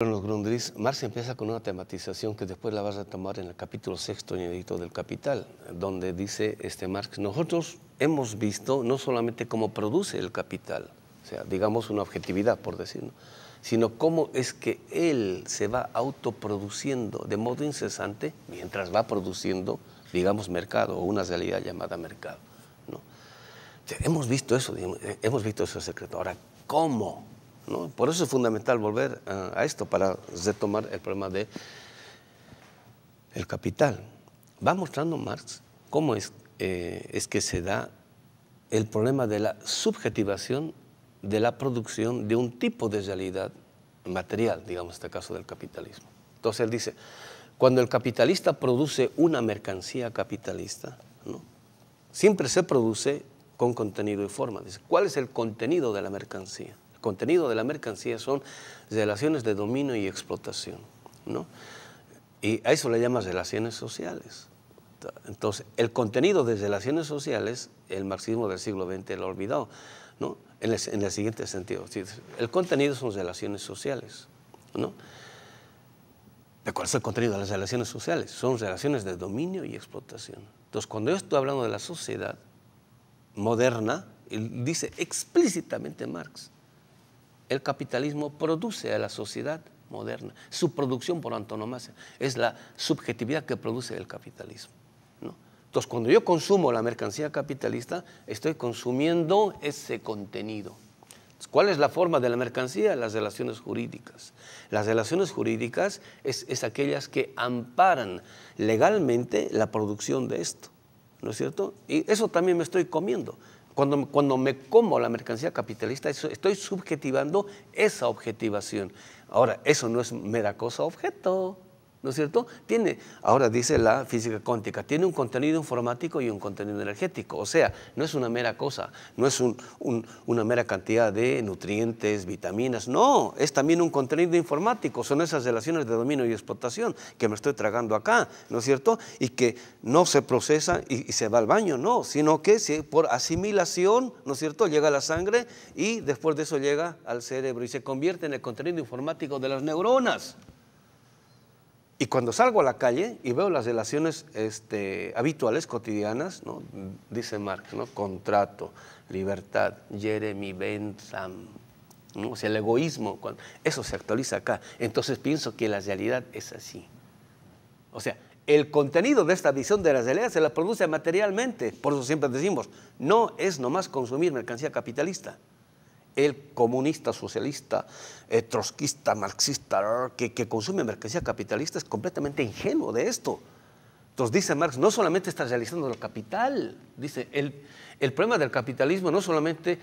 En los Grundris, Marx empieza con una tematización que después la vas a tomar en el capítulo sexto añadido del Capital, donde dice este Marx, nosotros hemos visto no solamente cómo produce el capital, o sea, digamos una objetividad por decirlo, sino cómo es que él se va autoproduciendo de modo incesante mientras va produciendo, digamos, mercado o una realidad llamada mercado. ¿no? hemos visto eso, eh, hemos visto ese secreto. Ahora, ¿cómo? Por eso es fundamental volver eh, a, esto para retomar el problema de el capital. Va mostrando Marx cómo eh, es, que se da el problema de la subjetivación de la producción de un tipo de realidad material, digamos en este caso del capitalismo. Entonces él dice, cuando el capitalista produce una mercancía capitalista, siempre se produce con contenido y forma. Dice, ¿cuál es el contenido de la mercancía? contenido de la mercancía son relaciones de dominio y explotación, ¿no? Y a eso le llamas relaciones sociales. Entonces, el contenido de relaciones sociales, el marxismo del siglo XX lo ha olvidado, ¿no? En el, siguiente sentido. El contenido son relaciones sociales, ¿no? ¿De cuál es el contenido de las relaciones sociales? Son relaciones de dominio y explotación. Entonces, cuando yo estoy hablando de la sociedad moderna, él dice explícitamente Marx, el capitalismo produce a la sociedad moderna. Su producción por antonomasia es la subjetividad que produce el capitalismo. Entonces, cuando yo consumo la mercancía capitalista, estoy consumiendo ese contenido. ¿Cuál es la forma de la mercancía? Las relaciones jurídicas. Las relaciones jurídicas es, es aquellas que amparan legalmente la producción de esto. ¿No es cierto? Y eso también me estoy comiendo. Cuando, cuando me como la mercancía capitalista, estoy subjetivando esa objetivación. Ahora, eso no es mera cosa objeto. ¿no es cierto? Tiene, ahora dice la física cuántica, tiene un contenido informático y un contenido energético, o sea, no es una mera cosa, no es una mera cantidad de nutrientes, vitaminas, no, es también un contenido informático, son esas relaciones de dominio y explotación que me estoy tragando acá, ¿no es cierto? Y que no se procesa y, se va al baño, no, sino que por asimilación, ¿no es cierto?, llega la sangre y después de eso llega al cerebro y se convierte en el contenido informático de las neuronas. Y cuando salgo a la calle y veo las relaciones este, habituales, cotidianas, dice Marx, ¿no? contrato, libertad, Jeremy Bentham, ¿no? o sea, el egoísmo, eso se actualiza acá. Entonces pienso que la realidad es así. O sea, el contenido de esta visión de la realidad se la produce materialmente. Por eso siempre decimos, no es nomás consumir mercancía capitalista el comunista, socialista, eh, trotskista, marxista, que, consume mercancía capitalista es completamente ingenuo de esto. Entonces dice Marx, no solamente está realizando el capital, dice, el, el problema del capitalismo no solamente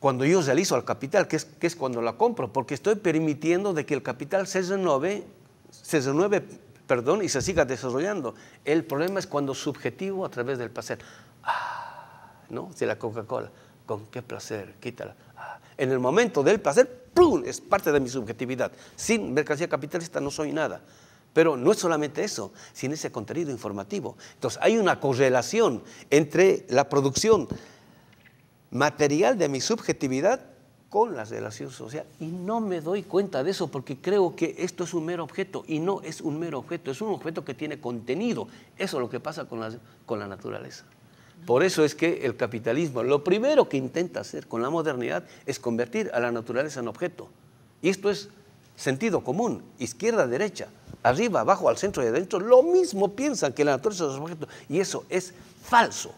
cuando yo realizo el capital, que es, que es cuando la compro, porque estoy permitiendo de que el capital se renueve, se renueve perdón, y se siga desarrollando. El problema es cuando subjetivo a través del placer. Ah, ¿no? De la Coca-Cola con qué placer, quítala. Ah, en el momento del placer, ¡plum! es parte de mi subjetividad. Sin mercancía capitalista no soy nada. Pero no es solamente eso, sin ese contenido informativo. Entonces hay una correlación entre la producción material de mi subjetividad con la relación social. Y no me doy cuenta de eso porque creo que esto es un mero objeto y no es un mero objeto, es un objeto que tiene contenido. Eso es lo que pasa con con la naturaleza. Por eso es que el capitalismo, lo primero que intenta hacer con la modernidad es convertir a la naturaleza en objeto. Y esto es sentido común, izquierda, derecha, arriba, abajo, al centro y adentro, lo mismo piensan que la naturaleza es objeto. Y eso es falso.